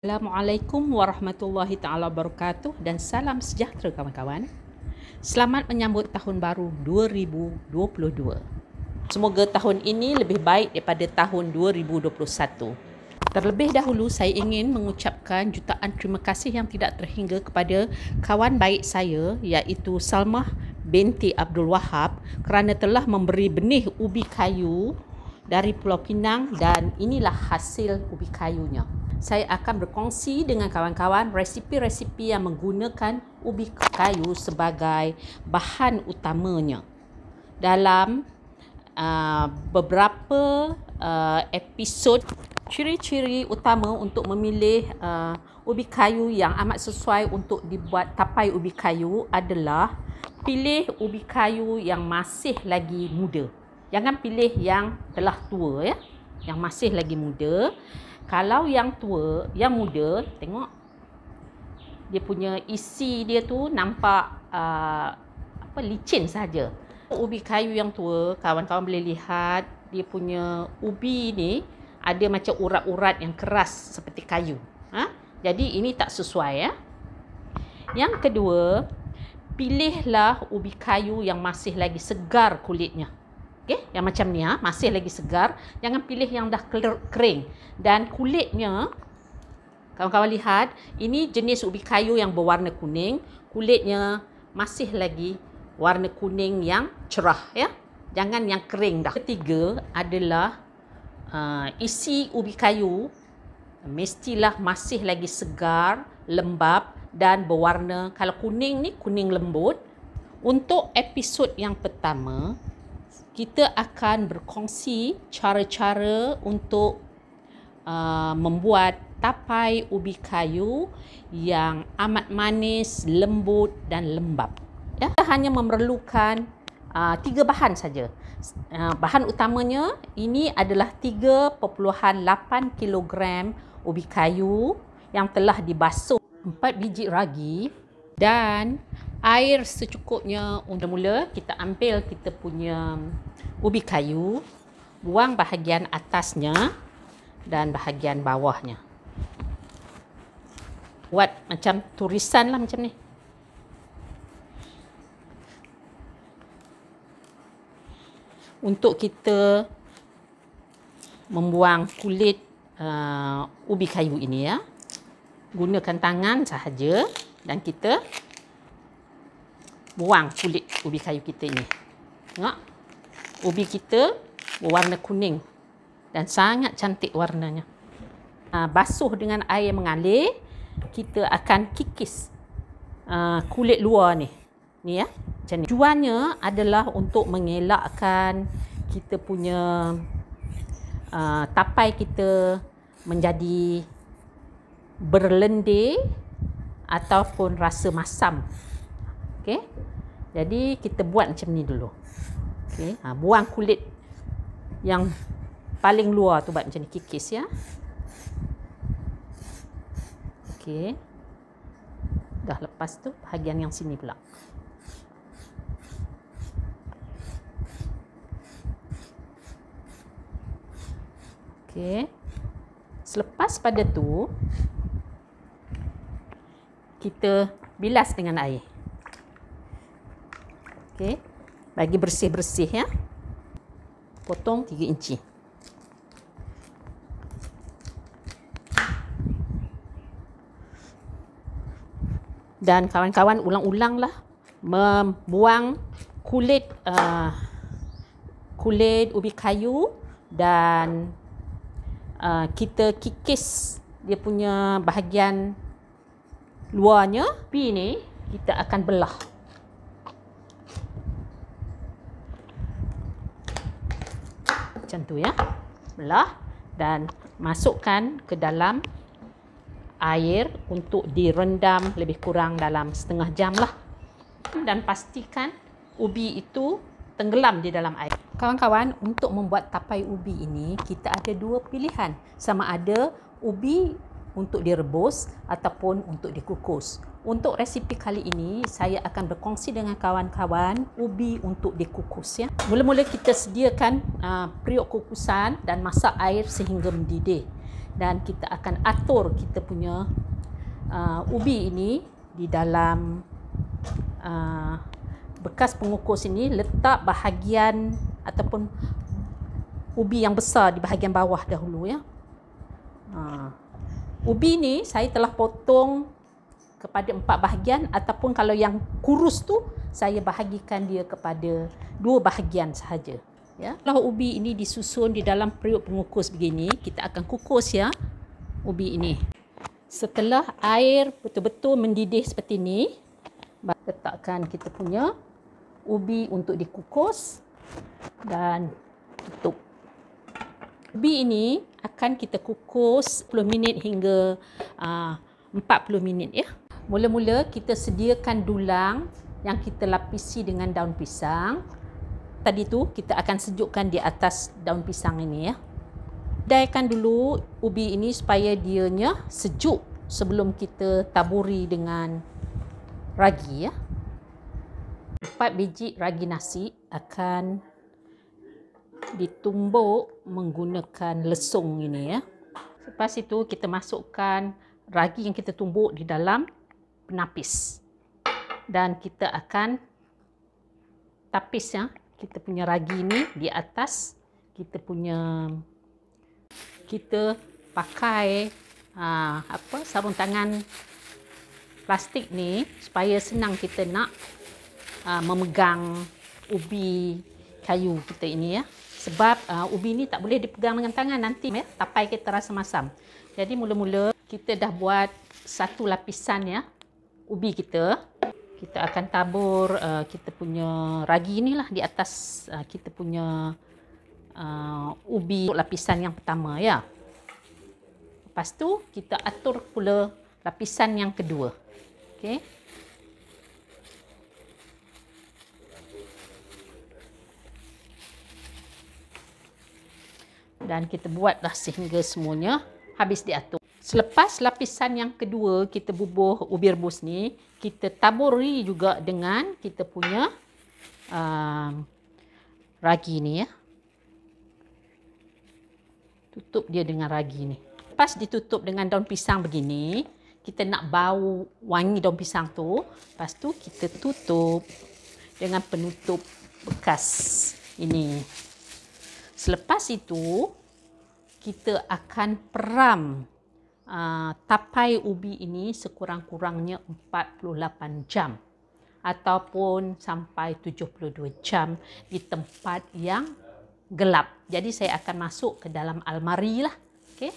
Assalamualaikum warahmatullahi taala wabarakatuh dan salam sejahtera kawan-kawan. Selamat menyambut tahun baru 2022. Semoga tahun ini lebih baik daripada tahun 2021. Terlebih dahulu saya ingin mengucapkan jutaan terima kasih yang tidak terhingga kepada kawan baik saya iaitu Salmah binti Abdul Wahab kerana telah memberi benih ubi kayu dari Pulau Pinang dan inilah hasil ubi kayunya. Saya akan berkongsi dengan kawan-kawan resipi-resipi yang menggunakan ubi kayu sebagai bahan utamanya. Dalam uh, beberapa uh, episod, ciri-ciri utama untuk memilih uh, ubi kayu yang amat sesuai untuk dibuat tapai ubi kayu adalah pilih ubi kayu yang masih lagi muda. Jangan pilih yang telah tua ya. Yang masih lagi muda. Kalau yang tua, yang muda, tengok dia punya isi dia tu nampak uh, apa licin saja. Ubi kayu yang tua, kawan-kawan boleh lihat dia punya ubi ni ada macam urat-urat yang keras seperti kayu. Ha? Jadi ini tak sesuai ya. Yang kedua, pilihlah ubi kayu yang masih lagi segar kulitnya okey yang macam ni ha masih lagi segar jangan pilih yang dah kering dan kulitnya kawan-kawan lihat ini jenis ubi kayu yang berwarna kuning kulitnya masih lagi warna kuning yang cerah ya jangan yang kering dah ketiga adalah uh, isi ubi kayu mestilah masih lagi segar lembap dan berwarna kalau kuning ni kuning lembut untuk episod yang pertama kita akan berkongsi cara-cara untuk uh, membuat tapai ubi kayu yang amat manis, lembut dan lembap. Ya, kita hanya memerlukan uh, tiga bahan saja. Uh, bahan utamanya ini adalah 3.8 kg ubi kayu yang telah dibasuh, empat biji ragi dan air secukupnya untuk mula kita ambil kita punya ubi kayu buang bahagian atasnya dan bahagian bawahnya buat macam turisan lah macam ni untuk kita membuang kulit uh, ubi kayu ini ya gunakan tangan sahaja dan kita buang kulit ubi kayu kita ini. Tengok. Ubi kita berwarna kuning dan sangat cantik warnanya. Ah, basuh dengan air mengalir, kita akan kikis ah, kulit luar ni. Ni ya. Macam Tujuannya adalah untuk mengelakkan kita punya ah, tapai kita menjadi berlendir ataupun rasa masam Okey. Jadi kita buat macam ni dulu. Okey. Ha, buang kulit yang paling luar tu buat macam ni kikis ya. Okey. Dah lepas tu bahagian yang sini pula. Okey. Selepas pada tu kita bilas dengan air. Okey. Bagi bersih-bersih ya. Potong 3 inci. Dan kawan-kawan ulang-ulanglah membuang kulit uh, kulit ubi kayu dan uh, kita kikis dia punya bahagian luarnya. Pi ni kita akan belah. macam tu ya. Belah dan masukkan ke dalam air untuk direndam lebih kurang dalam setengah jam lah. Dan pastikan ubi itu tenggelam di dalam air. Kawan-kawan, untuk membuat tapai ubi ini, kita ada dua pilihan. Sama ada ubi untuk direbus ataupun untuk dikukus. Untuk resipi kali ini, saya akan berkongsi dengan kawan-kawan ubi untuk dikukus. Ya. Mula-mula kita sediakan uh, periuk kukusan dan masak air sehingga mendidih. Dan kita akan atur kita punya uh, ubi ini di dalam uh, bekas pengukus ini. Letak bahagian ataupun ubi yang besar di bahagian bawah dahulu. ya. Uh, ubi ni saya telah potong kepada empat bahagian ataupun kalau yang kurus tu saya bahagikan dia kepada dua bahagian sahaja. Ya. Kalau ubi ini disusun di dalam periuk pengukus begini, kita akan kukus ya ubi ini. Setelah air betul-betul mendidih seperti ini, letakkan kita punya ubi untuk dikukus dan tutup. Ubi ini akan kita kukus 10 minit hingga ah, uh, 40 minit ya. Mula-mula kita sediakan dulang yang kita lapisi dengan daun pisang. Tadi tu kita akan sejukkan di atas daun pisang ini ya. Daikan dulu ubi ini supaya dia nya sejuk sebelum kita taburi dengan ragi ya. Empat biji ragi nasi akan ditumbuk menggunakan lesung ini ya. Lepas itu kita masukkan ragi yang kita tumbuk di dalam penapis dan kita akan tapis ya kita punya ragi ni di atas kita punya kita pakai ha, apa sarung tangan plastik ni supaya senang kita nak ha, memegang ubi kayu kita ini ya sebab uh, ubi ni tak boleh dipegang dengan tangan nanti ya tapai kita rasa masam. Jadi mula-mula kita dah buat satu lapisan ya ubi kita kita akan tabur uh, kita punya ragi lah di atas uh, kita punya uh, ubi lapisan yang pertama ya lepas tu kita atur pula lapisan yang kedua okey dan kita buatlah sehingga semuanya habis diatur Selepas lapisan yang kedua kita bubuh ubi rebus ni, kita taburi juga dengan kita punya uh, ragi ni ya. Tutup dia dengan ragi ni. Lepas ditutup dengan daun pisang begini, kita nak bau wangi daun pisang tu. Lepas tu kita tutup dengan penutup bekas ini. Selepas itu, kita akan peram. Peram Ah, tapai ubi ini sekurang-kurangnya 48 jam ataupun sampai 72 jam di tempat yang gelap. Jadi saya akan masuk ke dalam almari lah. Okay.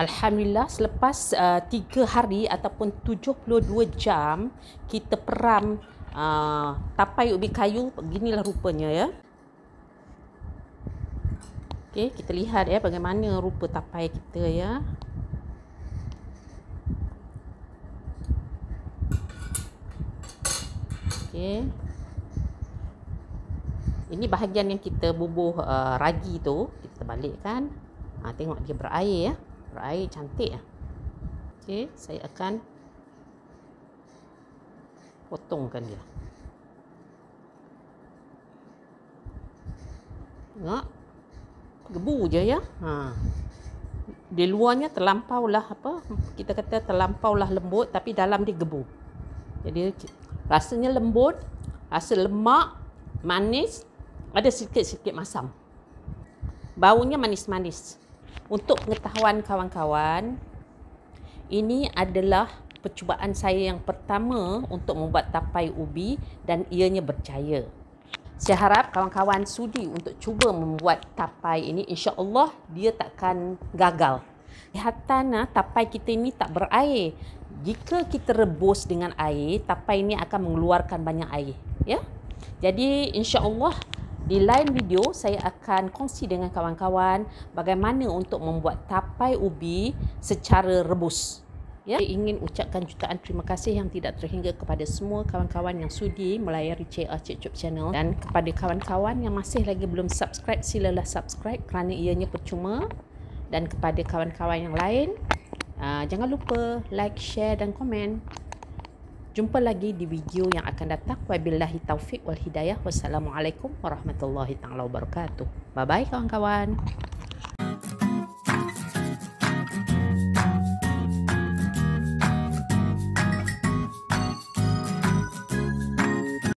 Alhamdulillah selepas uh, ah, 3 hari ataupun 72 jam kita peram uh, tapai ubi kayu beginilah rupanya ya. Okey, kita lihat ya bagaimana rupa tapai kita ya. okey ini bahagian yang kita bubuh uh, ragi tu kita terbalikkan ha, tengok dia berair ya berair cantik ya. okey saya akan potongkan dia tengok gebu je ya ha di luarnya terlampaulah apa kita kata terlampau lah lembut tapi dalam dia gebu jadi rasanya lembut, rasa lemak, manis, ada sikit-sikit masam. Baunya manis-manis. Untuk pengetahuan kawan-kawan, ini adalah percubaan saya yang pertama untuk membuat tapai ubi dan ianya berjaya. Saya harap kawan-kawan sudi untuk cuba membuat tapai ini. InsyaAllah dia takkan gagal. Lihatlah tapai kita ini tak berair jika kita rebus dengan air, tapai ini akan mengeluarkan banyak air. Ya, jadi insya Allah di lain video saya akan kongsi dengan kawan-kawan bagaimana untuk membuat tapai ubi secara rebus. Ya? Saya ingin ucapkan jutaan terima kasih yang tidak terhingga kepada semua kawan-kawan yang sudi melayari CR Cikcup Channel dan kepada kawan-kawan yang masih lagi belum subscribe, silalah subscribe kerana ianya percuma dan kepada kawan-kawan yang lain Ah, jangan lupa like, share dan komen. Jumpa lagi di video yang akan datang. Wabillahi taufiq wal hidayah. Wassalamualaikum warahmatullahi taala wabarakatuh. Bye bye kawan-kawan.